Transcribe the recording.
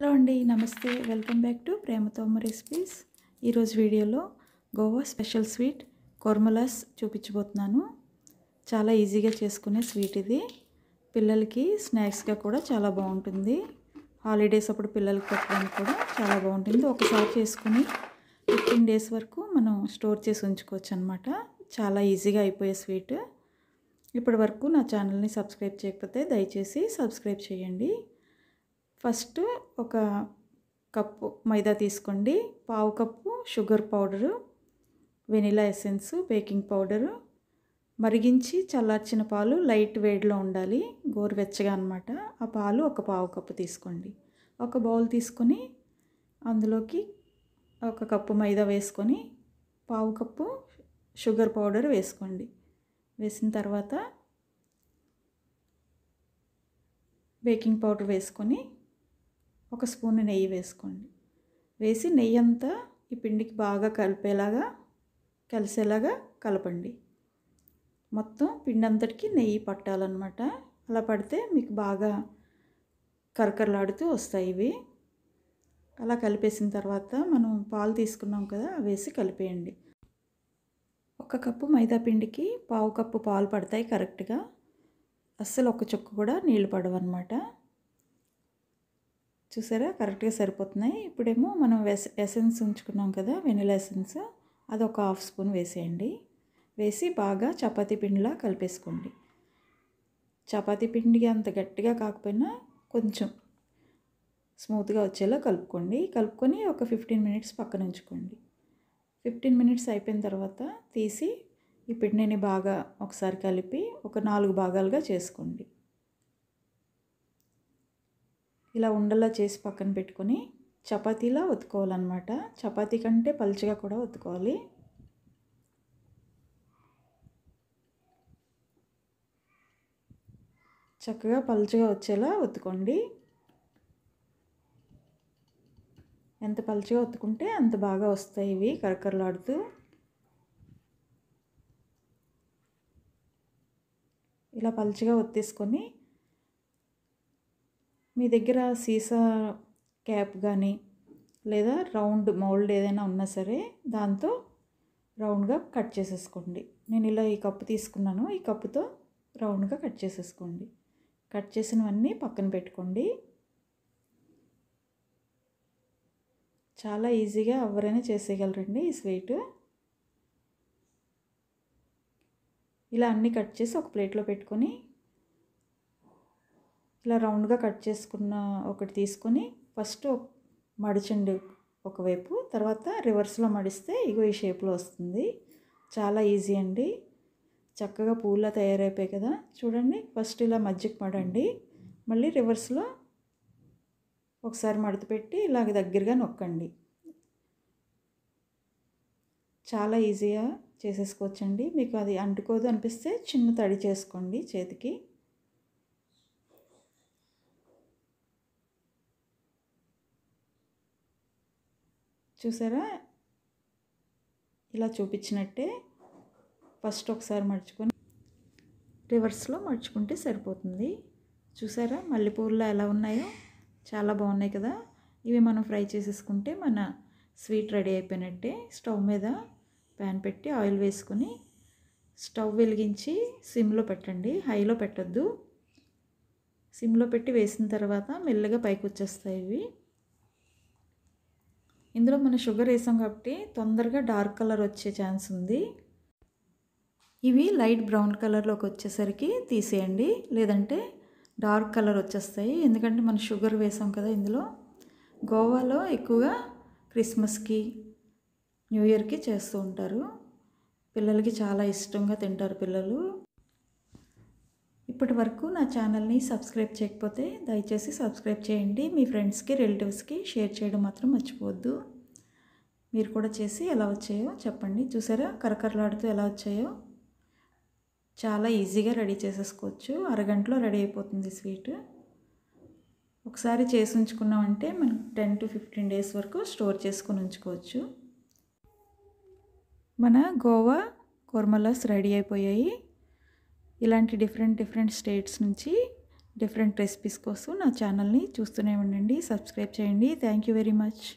hello అండి నమస్తే welcome back to ప్రేమతోమ రెసిపీస్ ఈరోజు వీడియోలో గోవా స్పెషల్ స్వీట్ కొర్మలాస్ చూపించబోతున్నాను చాలా ఈజీగా చేసుకునే స్వీట్ ఇది పిల్లలకి స్నాక్స్గా కూడా చాలా బాగుంటుంది హాలిడేస్ అప్పుడు పిల్లలకి పెట్టడానికి కూడా చాలా బాగుంటుంది ఒకసారి చేసుకుని ఫిఫ్టీన్ డేస్ వరకు మనం స్టోర్ చేసి ఉంచుకోవచ్చు అనమాట చాలా ఈజీగా అయిపోయే స్వీట్ ఇప్పటి వరకు నా ఛానల్ని సబ్స్క్రైబ్ చేయకపోతే దయచేసి సబ్స్క్రైబ్ చేయండి ఫస్ట్ ఒక కప్పు మైదా తీసుకోండి పావు కప్పు sugar powder vanilla essence baking powder మరిగించి చల్లార్చిన పాలు లైట్ వేడిలో ఉండాలి గోరువెచ్చగా అనమాట ఆ పాలు ఒక పావు కప్పు తీసుకోండి ఒక బౌల్ తీసుకొని అందులోకి ఒక కప్పు మైదా వేసుకొని పావు కప్పు షుగర్ పౌడర్ వేసుకోండి వేసిన తర్వాత బేకింగ్ పౌడర్ వేసుకొని ఒక స్పూన్ నెయ్యి వేసుకోండి వేసి నెయ్యి అంతా ఈ పిండికి బాగా కలిపేలాగా కలిసేలాగా కలపండి మొత్తం పిండి అంతటికి నెయ్యి పట్టాలన్నమాట అలా పడితే మీకు బాగా కరకరలాడుతూ వస్తాయి ఇవి అలా కలిపేసిన తర్వాత మనం పాలు తీసుకున్నాం కదా వేసి కలిపేయండి ఒక కప్పు మైదా పిండికి పావు కప్పు పాలు పడతాయి కరెక్ట్గా అస్సలు ఒక చుక్క కూడా నీళ్ళు పడవన్నమాట చూసారా కరెక్ట్గా సరిపోతున్నాయి ఇప్పుడేమో మనం ఎస్ ఎసెన్స్ ఉంచుకున్నాం కదా వెనిలా ఎసెన్స్ అది ఒక హాఫ్ స్పూన్ వేసేయండి వేసి బాగా చపాతీ పిండిలా కలిపేసుకోండి చపాతి పిండి అంత గట్టిగా కాకపోయినా కొంచెం స్మూత్గా వచ్చేలా కలుపుకోండి కలుపుకొని ఒక ఫిఫ్టీన్ మినిట్స్ పక్కన ఉంచుకోండి ఫిఫ్టీన్ మినిట్స్ అయిపోయిన తర్వాత తీసి ఈ పిండిని బాగా ఒకసారి కలిపి ఒక నాలుగు భాగాలుగా చేసుకోండి ఇలా ఉండలా చేసి పక్కన పెట్టుకొని చపాతీలా ఉతుకోవాలన్నమాట చపాతీ కంటే పలుచగా కూడా ఉతుకోవాలి చక్కగా పలుచగా వచ్చేలా ఉతుకోండి ఎంత పలుచగా ఉతుకుంటే అంత బాగా వస్తాయి ఇవి కరకరలాడుతూ ఇలా పలుచగా ఒత్తేసుకొని మీ దగ్గర సీసా క్యాప్ కానీ లేదా రౌండ్ మౌల్డ్ ఏదైనా ఉన్నా సరే దాంతో రౌండ్గా కట్ చేసేసుకోండి నేను ఇలా ఈ కప్పు తీసుకున్నాను ఈ కప్పుతో రౌండ్గా కట్ చేసేసుకోండి కట్ చేసినవన్నీ పక్కన పెట్టుకోండి చాలా ఈజీగా ఎవరైనా చేసేయగలరండి ఈ స్వీట్ ఇలా అన్నీ కట్ చేసి ఒక ప్లేట్లో పెట్టుకొని ఇలా రౌండ్గా కట్ చేసుకున్న ఒకటి తీసుకొని ఫస్ట్ మడిచండి ఒకవైపు తర్వాత రివర్స్లో మడిస్తే ఇగో ఈ షేప్లో వస్తుంది చాలా ఈజీ అండి చక్కగా పూల తయారైపోయాయి కదా చూడండి ఫస్ట్ ఇలా మధ్యకి మడండి మళ్ళీ రివర్స్లో ఒకసారి మడత పెట్టి ఇలాగ దగ్గరగా నొక్కండి చాలా ఈజీగా చేసేసుకోవచ్చండి మీకు అది అంటుకోదు అనిపిస్తే చిన్న తడి చేసుకోండి చేతికి చూసారా ఇలా చూపించినట్టే ఫస్ట్ ఒకసారి మడుచుకొని రివర్స్లో మడుచుకుంటే సరిపోతుంది చూసారా మల్లెపూలు ఎలా ఉన్నాయో చాలా బాగున్నాయి కదా ఇవి మనం ఫ్రై చేసేసుకుంటే మన స్వీట్ రెడీ అయిపోయినట్టే స్టవ్ మీద ప్యాన్ పెట్టి ఆయిల్ వేసుకొని స్టవ్ వెలిగించి సిమ్లో పెట్టండి హైలో పెట్టద్దు సిమ్లో పెట్టి వేసిన తర్వాత మెల్లగా పైకి వచ్చేస్తాయి ఇవి ఇందులో మనం షుగర్ వేసాం కాబట్టి తొందరగా డార్క్ కలర్ వచ్చే ఛాన్స్ ఉంది ఇవి లైట్ బ్రౌన్ కలర్లోకి వచ్చేసరికి తీసేయండి లేదంటే డార్క్ కలర్ వచ్చేస్తాయి ఎందుకంటే మనం షుగర్ వేసాం కదా ఇందులో గోవాలో ఎక్కువగా క్రిస్మస్కి న్యూ ఇయర్కి చేస్తూ ఉంటారు పిల్లలకి చాలా ఇష్టంగా తింటారు పిల్లలు ఇప్పటి వరకు నా ఛానల్ని సబ్స్క్రైబ్ చేయకపోతే దయచేసి సబ్స్క్రైబ్ చేయండి మీ ఫ్రెండ్స్కి రిలేటివ్స్కి షేర్ చేయడం మాత్రం మర్చిపోవద్దు మీరు కూడా చేసి ఎలా వచ్చాయో చెప్పండి చూసారా కరకరలాడుతూ ఎలా వచ్చాయో చాలా ఈజీగా రెడీ చేసేసుకోవచ్చు అరగంటలో రెడీ అయిపోతుంది స్వీట్ ఒకసారి చేసి ఉంచుకున్నామంటే మనం టెన్ టు ఫిఫ్టీన్ డేస్ వరకు స్టోర్ చేసుకుని ఉంచుకోవచ్చు మన గోవా కొర్మలాస్ రెడీ అయిపోయాయి ఇలాంటి డిఫరెంట్ డిఫరెంట్ స్టేట్స్ నుంచి డిఫరెంట్ రెసిపీస్ కోసం నా ఛానల్ని చూస్తూనే ఉండండి సబ్స్క్రైబ్ చేయండి థ్యాంక్ యూ వెరీ మచ్